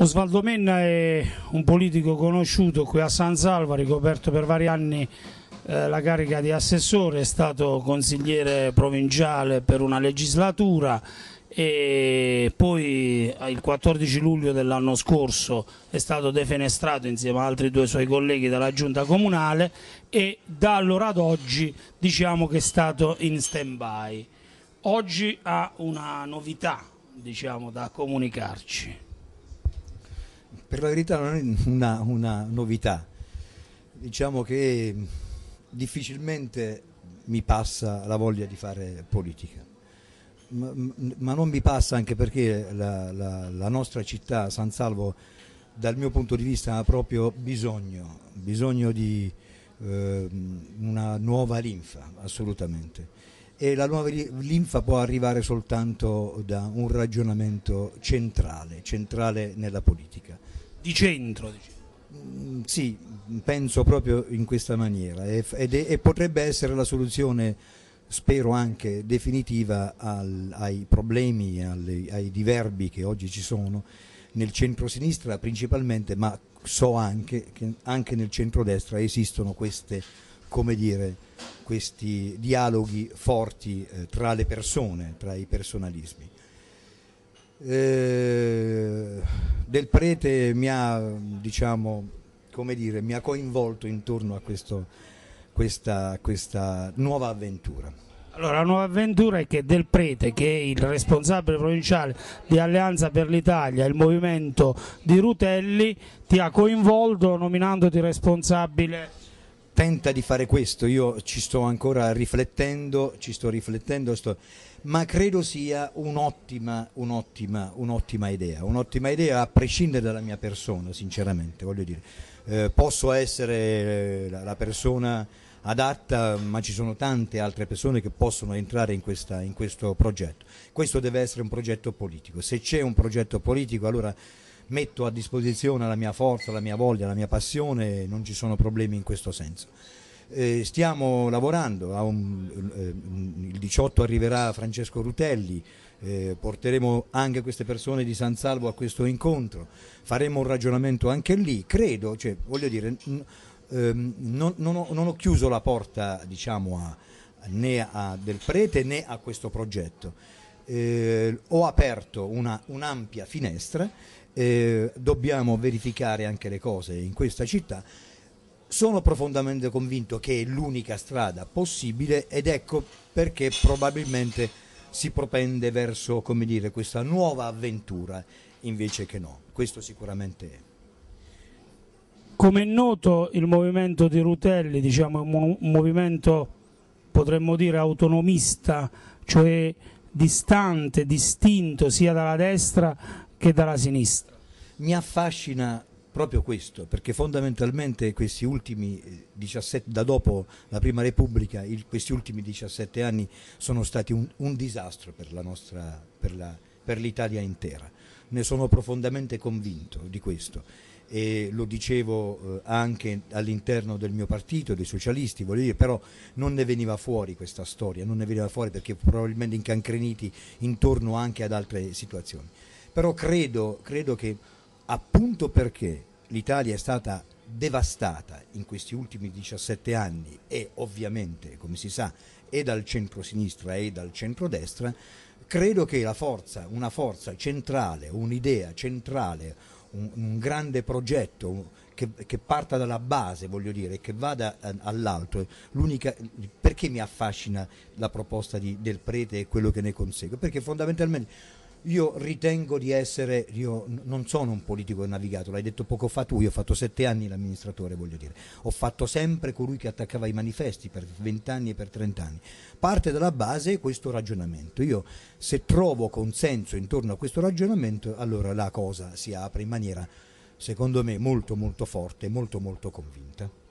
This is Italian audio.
Osvaldo Menna è un politico conosciuto qui a San Salva, ricoperto per vari anni eh, la carica di assessore, è stato consigliere provinciale per una legislatura e poi eh, il 14 luglio dell'anno scorso è stato defenestrato insieme ad altri due suoi colleghi dalla giunta comunale e da allora ad oggi diciamo che è stato in stand by. Oggi ha una novità diciamo, da comunicarci per la verità non è una, una novità, diciamo che difficilmente mi passa la voglia di fare politica, ma, ma non mi passa anche perché la, la, la, nostra città, San Salvo, dal mio punto di vista ha proprio bisogno, bisogno di eh, una nuova linfa, assolutamente e la nuova linfa può arrivare soltanto da un ragionamento centrale, centrale nella politica. Di centro, diciamo. Mm, sì, penso proprio in questa maniera e, ed è, e potrebbe essere la soluzione, spero anche definitiva, al, ai problemi, alle, ai diverbi che oggi ci sono nel centro-sinistra principalmente, ma so anche che anche nel centro-destra esistono queste, come dire, questi dialoghi forti eh, tra le persone, tra i personalismi. Eh, del prete mi ha, diciamo, dire, mi ha coinvolto intorno a questo, questa, questa nuova avventura. Allora, la nuova avventura è che Del Prete, che è il responsabile provinciale di Alleanza per l'Italia, il movimento di Rutelli, ti ha coinvolto nominandoti responsabile tenta di fare questo, io ci sto ancora riflettendo, ci sto riflettendo sto... ma credo sia un'ottima, un'ottima, un'ottima idea, un'ottima idea a prescindere dalla mia persona, sinceramente, voglio dire, eh, posso essere eh, la persona adatta, ma ci sono tante altre persone che possono entrare in, questa, in questo progetto. Questo deve essere un progetto politico, se c'è un progetto politico allora metto a disposizione la mia forza, la mia voglia, la mia passione, non ci sono problemi in questo senso. Eh, stiamo lavorando, un, eh, il 18 arriverà Francesco Rutelli, eh, porteremo anche queste persone di San Salvo a questo incontro, faremo un ragionamento anche lì, credo, cioè, voglio dire, ehm, non, non, ho, non, ho, chiuso la porta diciamo, a, né a, del prete né a questo progetto eh, ho aperto una, un'ampia finestra, eh, dobbiamo verificare anche le cose in questa città. Sono profondamente convinto che è l'unica strada possibile ed ecco perché probabilmente si propende verso dire, questa nuova avventura invece che no. Questo sicuramente è. Come è noto il movimento di Rutelli diciamo, un movimento potremmo dire autonomista, cioè distante, distinto sia dalla destra che dalla sinistra. Mi affascina proprio questo, perché fondamentalmente questi ultimi 17, eh, da dopo la Prima Repubblica, il, questi ultimi 17 anni sono stati un, un disastro per, nostra, per, la, per l'Italia intera. Ne sono profondamente convinto di questo e lo dicevo eh, anche all'interno del mio partito, dei socialisti, dire, però non ne veniva fuori questa storia, non ne veniva fuori perché probabilmente incancreniti intorno anche ad altre situazioni. Però credo, credo che appunto perché l'Italia è stata devastata in questi ultimi 17 anni e ovviamente, come si sa, e dal centro-sinistra e dal centro-destra, credo che forza, una forza centrale, un'idea centrale, un, un grande progetto che, che, parta dalla base, voglio dire, che vada eh, all'alto. perché mi affascina la proposta di, del prete e quello che ne consegue? Perché fondamentalmente io ritengo di essere, io non sono un politico navigato, l'hai detto poco fa tu, io ho fatto sette anni l'amministratore, voglio dire, ho fatto sempre colui che attaccava i manifesti per vent'anni e per trent'anni. Parte dalla base questo ragionamento. Io se trovo consenso intorno a questo ragionamento, allora la cosa si apre in maniera, secondo me, molto molto forte, molto molto convinta.